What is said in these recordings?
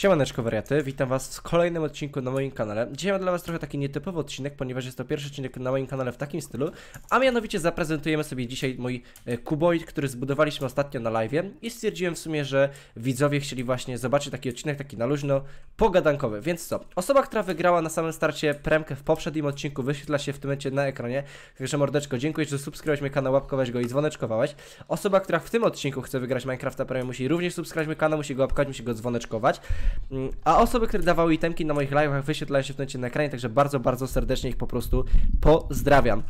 Siemaneczko wariaty, witam was w kolejnym odcinku na moim kanale. Dzisiaj mam dla was trochę taki nietypowy odcinek, ponieważ jest to pierwszy odcinek na moim kanale w takim stylu, a mianowicie zaprezentujemy sobie dzisiaj mój e, kuboid, który zbudowaliśmy ostatnio na live i stwierdziłem w sumie, że widzowie chcieli właśnie zobaczyć taki odcinek, taki na luźno, pogadankowy. Więc co, osoba, która wygrała na samym starcie premkę w poprzednim odcinku wyświetla się w tym momencie na ekranie, także mordeczko, dziękuję, że subskrybowałeś mój kanał, łapkowałeś go i dzwoneczkowałeś. Osoba, która w tym odcinku chce wygrać Minecrafta Premium musi również subskrybować mój kanał, musi go łapkać, musi go dzwoneczkować. Mm, a osoby, które dawały itemki na moich live'ach wyświetlają się w tym na ekranie, także bardzo, bardzo serdecznie ich po prostu pozdrawiam.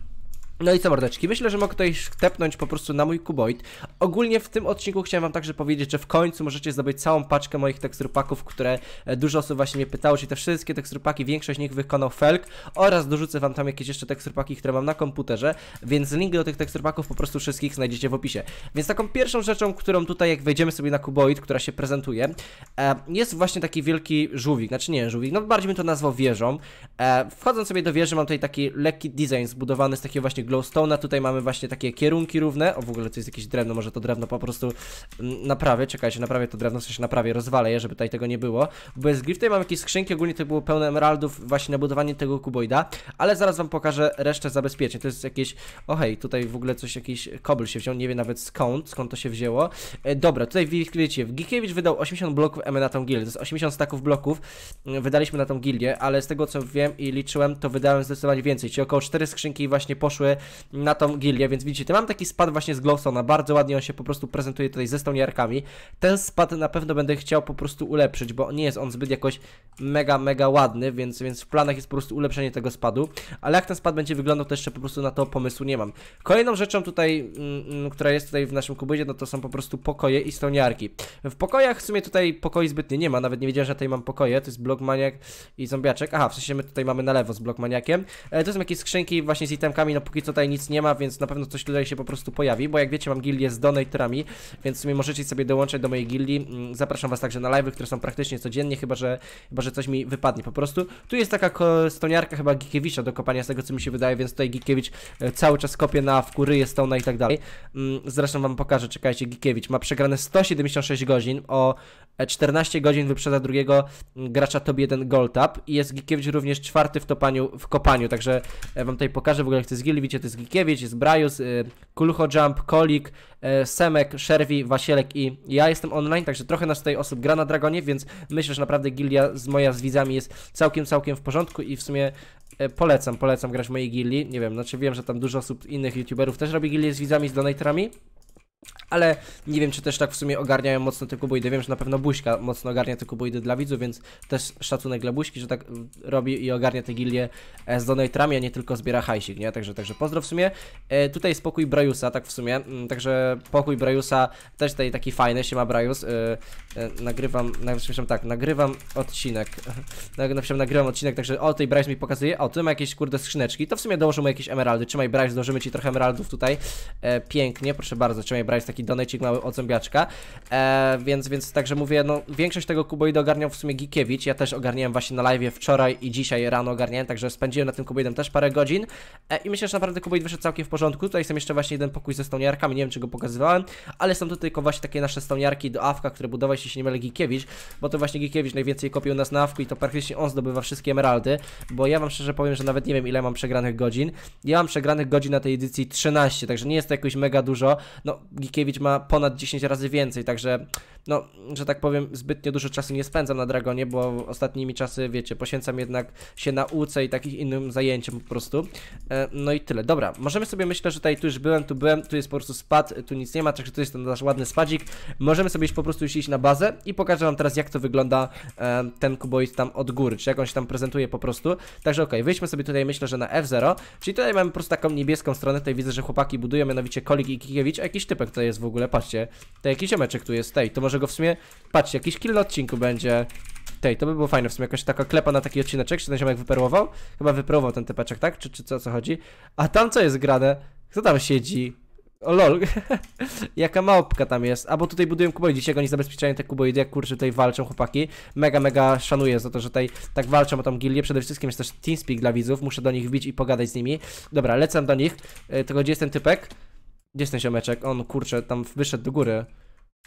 No i co mordeczki, myślę, że mogę tutaj tepnąć po prostu na mój kuboid. Ogólnie w tym odcinku chciałem wam także powiedzieć, że w końcu możecie zdobyć całą paczkę moich teksturpaków, które e, dużo osób właśnie mnie pytało, czyli te wszystkie teksturpaki, większość z nich wykonał Felk oraz dorzucę wam tam jakieś jeszcze teksturpaki, które mam na komputerze, więc link do tych teksturpaków po prostu wszystkich znajdziecie w opisie. Więc taką pierwszą rzeczą, którą tutaj jak wejdziemy sobie na kuboid, która się prezentuje, e, jest właśnie taki wielki żółwik, znaczy nie żółwik, no bardziej bym to nazwał wieżą. E, wchodząc sobie do wieży mam tutaj taki lekki design zbudowany z takiego właśnie glowstone'a. Tutaj mamy właśnie takie kierunki równe. O, w ogóle to jest jakieś drewno, może to drewno po prostu mm, naprawię. Czekajcie, naprawię to drewno, coś się naprawię, rozwalę je, żeby tutaj tego nie było. Bez gry tutaj mam jakieś skrzynki, ogólnie to było pełne emeraldów właśnie na budowanie tego kuboida, ale zaraz wam pokażę resztę zabezpieczeń. To jest jakieś, ohej, tutaj w ogóle coś, jakiś kobyl się wziął, nie wiem nawet skąd, skąd to się wzięło. E, dobra, tutaj wiecie, Gikiewicz wydał 80 bloków M na tą gildię, to jest 80 staków bloków mm, wydaliśmy na tą gildię, ale z tego co wiem i liczyłem, to wydałem zdecydowanie więcej, czyli około 4 skrzynki właśnie poszły na tą gilię, więc widzicie, mam taki spad właśnie z Glowstone'a, bardzo ładnie on się po prostu prezentuje tutaj ze stoniarkami. Ten spad na pewno będę chciał po prostu ulepszyć, bo nie jest on zbyt jakoś mega, mega ładny, więc, więc w planach jest po prostu ulepszenie tego spadu, ale jak ten spad będzie wyglądał, to jeszcze po prostu na to pomysłu nie mam. Kolejną rzeczą tutaj, mm, mm która jest tutaj w naszym kubydzie, no to są po prostu pokoje i stoniarki. W pokojach w sumie tutaj pokoi zbytnie nie ma, nawet nie wiedziałem, że tutaj mam pokoje, to jest blok maniak i zombiaczek. Aha, w sensie my tutaj mamy na lewo z blok maniakiem. E, to są jakieś skrzynki właśnie z itemkami, no póki co tutaj nic nie ma, więc na pewno coś tutaj się po prostu pojawi, bo jak wiecie mam gildię z donatorami, więc w sumie możecie sobie dołączać do mojej gildii. Mm, zapraszam was także na live'y, które są praktycznie codziennie, chyba że, chyba że coś mi wypadnie po prostu. Tu jest taka stoniarka chyba Gikiewicza do kopania, z tego co mi się wydaje, więc tutaj Gikiewicz e, cały czas kopie na jest stona i tak dalej. Mm, zresztą wam pokażę, czekajcie, Gikiewicz ma przegrane 176 godzin, o 14 e, godzin wyprzedza drugiego mm, gracza top 1 Gold i jest Gikiewicz również czwarty w topaniu, w kopaniu, także e, wam tutaj pokażę, w ogóle to z gildii mianowicie to jest Gikiewicz, jest Brajus, y, Jump, Kolik, y, Semek, Szerwi, Wasielek i ja jestem online, także trochę nas tutaj osób gra na Dragonie, więc myślę, że naprawdę Gilia z moja z widzami jest całkiem, całkiem w porządku i w sumie y, polecam, polecam grać w mojej gildii, nie wiem, znaczy wiem, że tam dużo osób innych youtuberów też robi gilię z widzami, z donatorami, ale nie wiem, czy też tak w sumie ogarniają mocno te kuboidy. Wiem, że na pewno Buźka mocno ogarnia te kuboidy dla widzów, więc też szacunek dla Buźki, że tak robi i ogarnia te gilie e, z donatrami, a nie tylko zbiera hajsik, nie? Także, także pozdro w sumie. E, tutaj spokój Brajusa, tak w sumie. Mm, także pokój Brajusa też tutaj taki fajny, się ma Brajus. E, e, nagrywam, na, przepraszam, tak, nagrywam odcinek. Napisam, nagrywam odcinek, także o tej Brajus mi pokazuje. O, tu ma jakieś kurde skrzyneczki. To w sumie dołożymy mu jakieś emeraldy. Trzymaj Brajus, dołożymy ci trochę emeraldów tutaj. E, pięknie, proszę bardzo, trzymaj brać taki donecik mały od zębiaczka. E, więc, więc także mówię, no większość tego kuboidy ogarniał w sumie Gikiewicz. Ja też ogarniałem właśnie na live wczoraj i dzisiaj rano ogarniałem, także spędziłem na tym kuboidem też parę godzin. E, I myślę, że naprawdę kuboid wyszedł całkiem w porządku. Tutaj są jeszcze właśnie jeden pokój ze stoniarkami, nie wiem czy go pokazywałem, ale są tutaj tylko właśnie takie nasze stoniarki do awka, które budował, jeśli się nie mylę, Gikiewicz, bo to właśnie Gikiewicz najwięcej kopił nas na awku i to praktycznie on zdobywa wszystkie emeraldy, bo ja wam szczerze powiem, że nawet nie wiem ile mam przegranych godzin. Ja mam przegranych godzin na tej edycji 13, także nie jest to jakoś mega dużo. No, Gikiewicz ma ponad 10 razy więcej, także no, że tak powiem, zbytnio dużo czasu nie spędzam na Dragonie, bo ostatnimi czasy, wiecie, poświęcam jednak się nauce i takich innym zajęciem po prostu. E, no i tyle. Dobra, możemy sobie, myślę, że tutaj tu już byłem, tu byłem, tu jest po prostu spad, tu nic nie ma, także tu jest ten nasz ładny spadzik. Możemy sobie już po prostu iść na bazę i pokażę wam teraz, jak to wygląda e, ten kuboid tam od góry, czy jak on się tam prezentuje po prostu. Także ok, wyjdźmy sobie tutaj, myślę, że na F0, czyli tutaj mamy po prostu taką niebieską stronę, tutaj widzę, że chłopaki budują, mianowicie Kolik i Kikiewicz, a jakiś typek to jest w ogóle, patrzcie, to jakiś ziomeczek tu jest, tej, to może może go w sumie... Patrzcie, jakiś kill na odcinku będzie. Tej, to by było fajne w sumie, jakaś taka klepa na taki odcineczek, czy ten ziomek wyperłował? Chyba wyperłował ten typeczek, tak? Czy, czy co, co chodzi? A tam co jest grane? Kto tam siedzi? O lol, jaka małpka tam jest. A bo tutaj budują kuboidy, dzisiaj oni zabezpieczają te kuboidy, jak kurczę tutaj walczą chłopaki. Mega, mega szanuję za to, że tutaj tak walczą o tą gilię, Przede wszystkim jest też teamspeak dla widzów, muszę do nich wbić i pogadać z nimi. Dobra, lecę do nich, e, tylko gdzie jest ten typek? Gdzie jest ten ziomeczek? On kurczę, tam wyszedł do góry.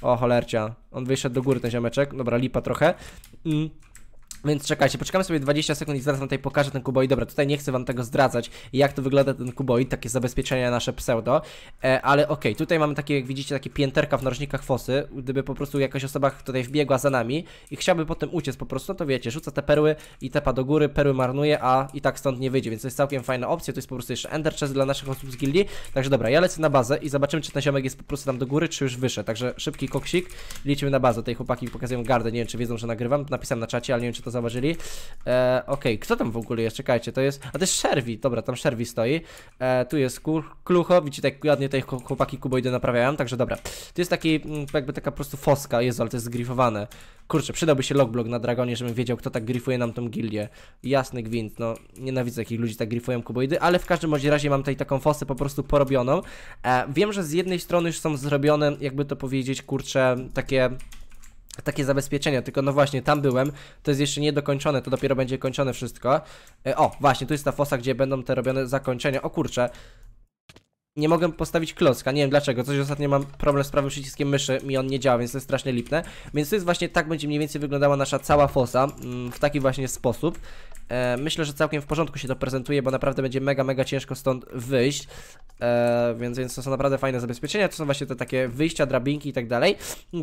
O, cholercia. On wyszedł do góry ten ziomeczek. Dobra, lipa trochę. Mm. Więc czekajcie, poczekamy sobie 20 sekund i zaraz wam tutaj pokażę ten kuboid. Dobra, tutaj nie chcę wam tego zdradzać, jak to wygląda ten kuboid, takie zabezpieczenia nasze pseudo, e, ale okej, okay, tutaj mamy takie, jak widzicie, takie pięterka w narożnikach fosy, gdyby po prostu jakaś osoba tutaj wbiegła za nami i chciałby potem uciec po prostu, no to wiecie, rzuca te perły i tepa do góry, perły marnuje, a i tak stąd nie wyjdzie, więc to jest całkiem fajna opcja, to jest po prostu jeszcze ender chest dla naszych osób z gildii, także dobra, ja lecę na bazę i zobaczymy, czy ten ziomek jest po prostu tam do góry, czy już wyszedł, także szybki koksik, lecimy na bazę, tej chłopaki pokazują gardę, nie wiem, czy wiedzą, że nagrywam, napisałem na czacie, ale nie wiem, czy to zauważyli. E, Okej, okay. kto tam w ogóle jest? Czekajcie, to jest... A to jest Sherwi, dobra, tam Sherwi stoi. E, tu jest Klucho, widzicie, tak ładnie tutaj chłopaki kuboidy naprawiają, także dobra. Tu jest taki, mm, jakby taka po prostu foska, Jest ale to jest zgrifowane. Kurczę, przydałby się logblock na Dragonie, żebym wiedział, kto tak grifuje nam tą gildię. Jasny gwint, no nienawidzę jakich ludzi, tak grifują kuboidy, ale w każdym bądź razie mam tutaj taką fosę po prostu porobioną. E, wiem, że z jednej strony już są zrobione, jakby to powiedzieć, kurczę, takie takie zabezpieczenia, tylko no właśnie, tam byłem, to jest jeszcze niedokończone, to dopiero będzie kończone wszystko. E, o, właśnie, tu jest ta fosa, gdzie będą te robione zakończenia. O kurczę, nie mogę postawić klocka, nie wiem dlaczego, coś ostatnio mam problem z prawym przyciskiem myszy, mi on nie działa, więc to jest strasznie lipne. Więc to jest właśnie, tak będzie mniej więcej wyglądała nasza cała fosa, mm, w taki właśnie sposób. E, myślę, że całkiem w porządku się to prezentuje, bo naprawdę będzie mega, mega ciężko stąd wyjść, e, więc, więc to są naprawdę fajne zabezpieczenia, to są właśnie te takie wyjścia, drabinki i tak dalej.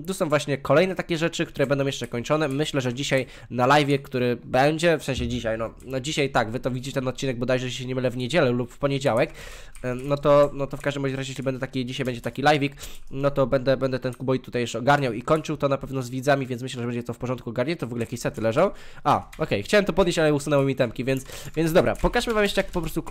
Tu są właśnie kolejne takie rzeczy, które będą jeszcze kończone, myślę, że dzisiaj na live, który będzie, w sensie dzisiaj, no, no dzisiaj tak, wy to widzicie ten odcinek bodajże, dajże się nie mylę, w niedzielę lub w poniedziałek, e, no to no to w każdym razie, jeśli będę taki, dzisiaj będzie taki live'ik, no to będę, będę ten kuboid tutaj jeszcze ogarniał i kończył to na pewno z widzami, więc myślę, że będzie to w porządku garnię To w ogóle jakieś sety leżą. A, okej, okay. chciałem to podnieść, ale usunęło mi temki, więc, więc dobra, pokażmy wam jeszcze jak po prostu,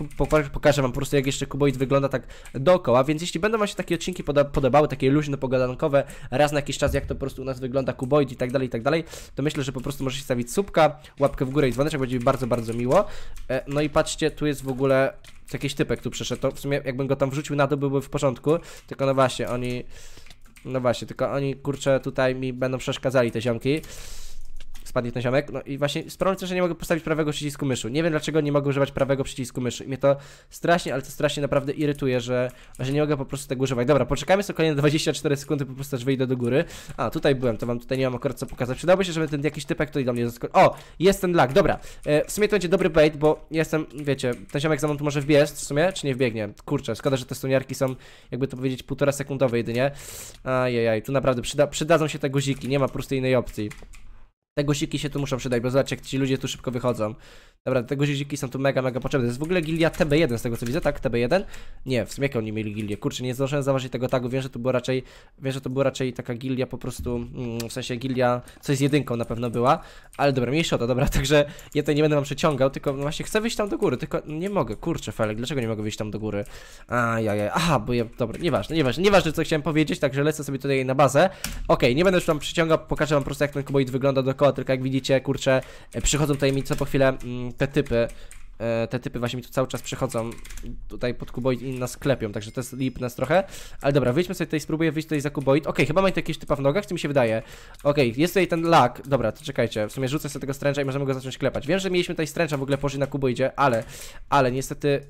pokażę wam po prostu jak jeszcze kuboid wygląda tak dookoła, więc jeśli będą wam się takie odcinki poda podobały, takie luźno pogadankowe, raz na jakiś czas jak to po prostu u nas wygląda kuboid i tak dalej, i tak dalej, to myślę, że po prostu możecie stawić słupka, łapkę w górę i dzwoneczek, będzie mi bardzo, bardzo miło. E, no i patrzcie, tu jest w ogóle Jakiś typek tu przeszedł, to w sumie jakbym go tam wrzucił na to byłby w porządku, tylko no właśnie, oni... No właśnie, tylko oni kurczę tutaj mi będą przeszkadzali te ziomki spadnie ten ziomek. No i właśnie sprawę też, że nie mogę postawić prawego przycisku myszu. Nie wiem dlaczego nie mogę używać prawego przycisku myszu. I mnie to strasznie, ale to strasznie naprawdę irytuje, że właśnie nie mogę po prostu tego używać. Dobra, poczekajmy sobie kolejne 24 sekundy, po prostu aż wyjdę do góry. A, tutaj byłem, to wam tutaj nie mam akurat co pokazać. Przydałoby się, żeby ten jakiś typek tutaj do mnie zaskoczył. O, jest ten lag, dobra. E, w sumie to będzie dobry bait, bo jestem, wiecie, ten ziomek za mną tu może wbiec w sumie, czy nie wbiegnie? Kurczę, szkoda, że te stoniarki są, jakby to powiedzieć, półtora sekundowe jedynie. Ajajaj, tu naprawdę przyda, przydadzą się te guziki, nie ma prostej innej opcji. Te guziki się tu muszą przydać, bo zobaczcie, jak ci ludzie tu szybko wychodzą. Dobra, te guziki są tu mega, mega potrzebne. To jest w ogóle gilia TB1 z tego co widzę, tak? TB1? Nie, w sumie jak oni mieli gilię? Kurczę, nie zdążyłem zauważyć tego tagu, wiem, że to była raczej, wiem, że to było raczej taka gilia po prostu, mm, w sensie gilia, coś z jedynką na pewno była. Ale dobra, mniejsza to, dobra, także ja tutaj nie będę wam przeciągał, tylko no właśnie chcę wyjść tam do góry, tylko nie mogę, kurczę Felek, dlaczego nie mogę wyjść tam do góry? ja, ja, aha, bo ja, dobra, nieważne, nieważne, nieważne co chciałem powiedzieć, także lecę sobie tutaj na bazę. Okej, okay, nie będę już tam przyciągał, pokażę wam po prostu jak ten kuboid wygląda do naokoło, tylko jak widzicie, kurczę, przychodzą tutaj mi co po chwilę mm, te typy E, te typy właśnie mi tu cały czas przychodzą tutaj pod kuboid i nas klepią, także to jest lip nas trochę. Ale dobra, wyjdźmy sobie tutaj, spróbuję wyjść tutaj za kuboid. Okej, okay, chyba mają tu jakieś typa w nogach, co mi się wydaje. Okej, okay, jest tutaj ten lak. Dobra, to czekajcie, w sumie rzucę sobie tego stręcza i możemy go zacząć klepać. Wiem, że mieliśmy tutaj stręcza w ogóle położyć na kuboidzie, ale, ale niestety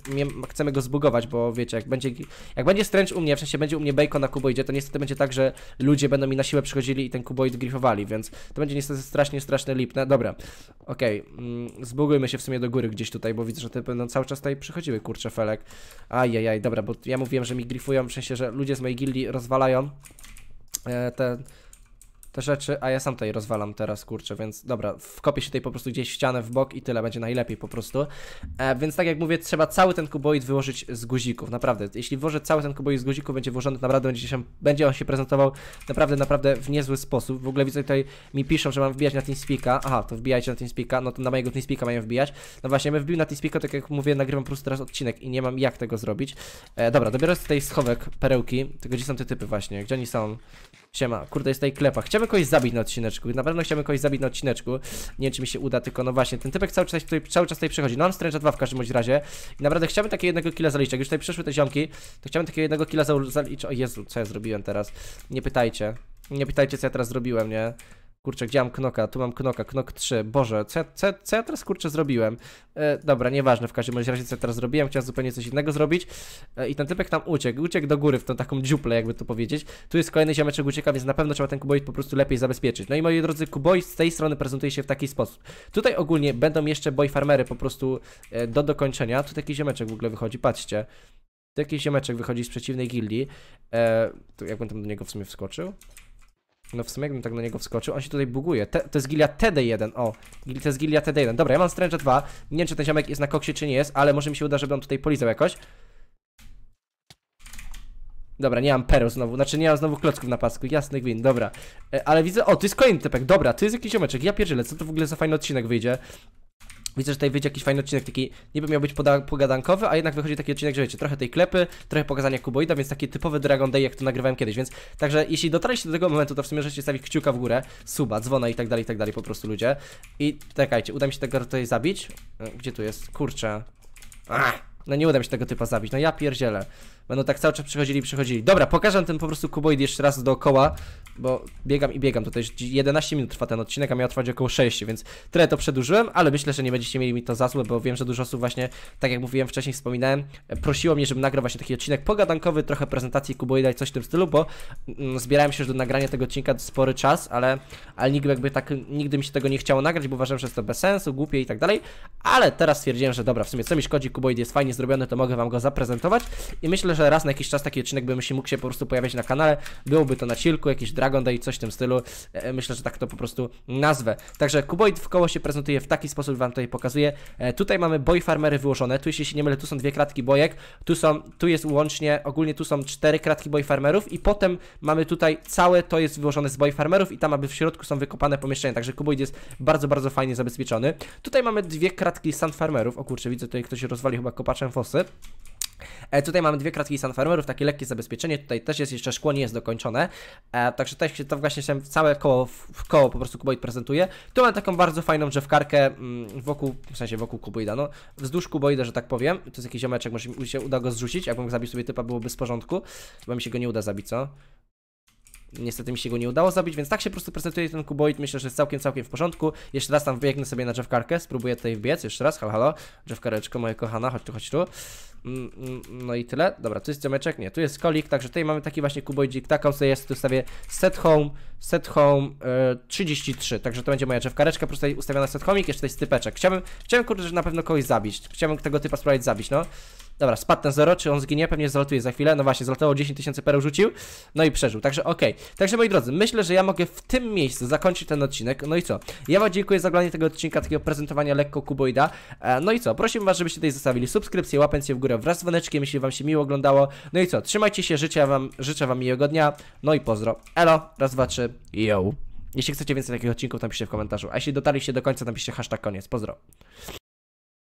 chcemy go zbugować, bo wiecie, jak będzie, jak będzie stręcz u mnie, w sensie będzie u mnie bacon na kuboidzie, to niestety będzie tak, że ludzie będą mi na siłę przychodzili i ten kuboid grifowali, więc to będzie niestety strasznie, straszne lipne. Dobra, okej, okay, mm, zbugujmy się w sumie do góry gdzieś tutaj, bo widzę, że te będą no, cały czas tutaj przychodziły, kurczę, felek. Ajajaj, dobra, bo ja mówiłem, że mi grifują, w sensie, że ludzie z mojej gildii rozwalają e, ten te rzeczy, a ja sam tutaj rozwalam teraz, kurczę, więc dobra, wkopię się tutaj po prostu gdzieś w ścianę w bok i tyle, będzie najlepiej po prostu. E, więc tak jak mówię, trzeba cały ten kuboid wyłożyć z guzików, naprawdę. Jeśli włożę cały ten kuboid z guzików, będzie włożony, naprawdę będzie, się, będzie on się prezentował naprawdę, naprawdę w niezły sposób. W ogóle widzę tutaj, mi piszą, że mam wbijać na TeamSpeaka, aha, to wbijajcie na TeamSpeaka, no to na mojego TeamSpeaka mają wbijać. No właśnie, my wbił na TeamSpeaka, tak jak mówię, nagrywam po prostu teraz odcinek i nie mam jak tego zrobić. E, dobra, dobiorę tutaj schowek, perełki, tylko gdzie są te typy właśnie, gdzie oni są? Siema, kurde, jest tutaj klepa. Chciałbym kogoś zabić na odcineczku. Na pewno chciałbym kogoś zabić na odcineczku. Nie wiem, czy mi się uda, tylko no właśnie, ten typek cały czas tutaj, cały czas tutaj przychodzi. No on stręcza dwa w każdym bądź razie. I naprawdę chciałbym takiego jednego killa zaliczyć. Jak już tutaj przeszły te ziomki, to chciałbym takiego jednego killa zaliczyć. O Jezu, co ja zrobiłem teraz? Nie pytajcie. Nie pytajcie, co ja teraz zrobiłem, nie? Kurczę, gdzie mam knoka? Tu mam knoka, knok 3. Boże, co ja, co, ja, co ja teraz kurczę zrobiłem? E, dobra, nieważne, w każdym razie co ja teraz zrobiłem, chciałem zupełnie coś innego zrobić. E, I ten typek tam uciekł, uciekł do góry w tą taką dziuplę, jakby to powiedzieć. Tu jest kolejny ziomeczek ucieka, więc na pewno trzeba ten kuboid po prostu lepiej zabezpieczyć. No i moi drodzy, kuboid z tej strony prezentuje się w taki sposób. Tutaj ogólnie będą jeszcze boy farmery po prostu e, do dokończenia. Tu taki ziomeczek w ogóle wychodzi, patrzcie. Tu jakiś ziomeczek wychodzi z przeciwnej gildii. E, to jakbym tam do niego w sumie wskoczył? No w sumie jakbym tak na niego wskoczył, on się tutaj buguje. Te, to jest gilia TD1, o. To jest gilia TD1. Dobra, ja mam stręcza 2. Nie wiem, czy ten ziomek jest na koksie, czy nie jest, ale może mi się uda, żeby on tutaj polizał jakoś. Dobra, nie mam peru znowu, znaczy nie mam znowu klocków na pasku, jasny gwin, dobra. E, ale widzę, o, to jest kolejny typek, dobra, to jest jakiś ziomeczek, ja pierdzielę, co to w ogóle za fajny odcinek wyjdzie. Widzę, że tutaj wyjdzie jakiś fajny odcinek taki, niby miał być pogadankowy, a jednak wychodzi taki odcinek, że wiecie, trochę tej klepy, trochę pokazania kuboida, więc taki typowy Dragon Day, jak to nagrywałem kiedyś, więc także jeśli dotarliście do tego momentu, to w sumie możecie stawić kciuka w górę, suba, dzwona i tak dalej, i tak dalej po prostu ludzie. I czekajcie, uda mi się tego tutaj zabić? E, gdzie tu jest? Kurczę. Ach, no nie uda mi się tego typa zabić, no ja pierdzielę. Będą tak cały czas przychodzili i przychodzili. Dobra, pokażę ten po prostu kuboid jeszcze raz dookoła, bo biegam i biegam. Tutaj 11 minut trwa ten odcinek, a miał trwać około 6, więc tyle to przedłużyłem, ale myślę, że nie będziecie mieli mi to za złe, bo wiem, że dużo osób właśnie, tak jak mówiłem wcześniej, wspominałem, e, prosiło mnie, żebym nagrał właśnie taki odcinek pogadankowy, trochę prezentacji kuboida i coś w tym stylu, bo mm, zbierałem się już do nagrania tego odcinka spory czas, ale, ale nigdy jakby tak, nigdy mi się tego nie chciało nagrać, bo uważałem, że jest to bez sensu, głupie i tak dalej, ale teraz stwierdziłem, że dobra, w sumie co mi szkodzi, kuboid jest fajnie zrobiony, to mogę wam go zaprezentować i myślę, że raz na jakiś czas taki odcinek bym się mógł się po prostu pojawiać na kanale. Byłoby to na silku, jakiś Dragon Day, coś w tym stylu. E, e, myślę, że tak to po prostu nazwę. Także Kuboid w koło się prezentuje w taki sposób, wam tutaj pokazuję. E, tutaj mamy boy farmery wyłożone. Tu jeśli się nie mylę, tu są dwie kratki bojek. Tu są, tu jest łącznie, ogólnie tu są cztery kratki boy farmerów i potem mamy tutaj całe to jest wyłożone z boy farmerów i tam aby w środku są wykopane pomieszczenia. Także Kuboid jest bardzo, bardzo fajnie zabezpieczony. Tutaj mamy dwie kratki sand farmerów. O kurczę, widzę tutaj ktoś rozwali chyba kopaczem fosy. E, tutaj mamy dwie kratki sunfarmerów, takie lekkie zabezpieczenie, tutaj też jest jeszcze szkło, nie jest dokończone, e, także tutaj się to właśnie się całe koło, w koło po prostu kuboid prezentuje. Tu mamy taką bardzo fajną drzewkarkę mm, wokół, w sensie wokół kuboida, no, wzdłuż kuboida, że tak powiem. To jest jakiś ziomeczek, może mi się uda go zrzucić, jakbym zabił sobie typa, byłoby z porządku. Chyba mi się go nie uda zabić, co? Niestety mi się go nie udało zabić, więc tak się po prostu prezentuje ten kuboid. Myślę, że jest całkiem, całkiem w porządku. Jeszcze raz tam wbiegnę sobie na drzewkarkę, spróbuję tutaj wbiec. Jeszcze raz, halo, halo. Drzewkareczko, moja kochana, chodź tu, chodź tu. Mm, mm, no i tyle. Dobra, tu jest ciomeczek, nie, tu jest kolik, także tutaj mamy taki właśnie kuboidzik, taką sobie jest, tu ustawię set home, set home e, yy, 33, także to będzie moja drzewkareczka, po prostu ustawiona set homik, jeszcze tutaj jest typeczek. Chciałbym, chciałbym kurde, że na pewno kogoś zabić, chciałbym tego typa spróbować zabić, no. Dobra, spadł ten zero, czy on zginie? Pewnie zlatuje za chwilę. No właśnie, zlotował 10 tysięcy pereł rzucił. No i przeżył, także okej. Okay. Także moi drodzy, myślę, że ja mogę w tym miejscu zakończyć ten odcinek. No i co? Ja wam dziękuję za oglądanie tego odcinka, takiego prezentowania lekko kuboida. E, no i co? Prosimy was, żebyście tutaj zostawili subskrypcję, łapęcie w górę wraz z dzwoneczkiem, jeśli wam się miło oglądało. No i co? Trzymajcie się, życzę wam, życzę wam miłego dnia. No i pozdro. Elo, raz, dwa, trzy. Yo. Jeśli chcecie więcej takich odcinków, napiszcie w komentarzu. A jeśli dotarliście do końca, napiszcie hashtag koniec. Pozdro.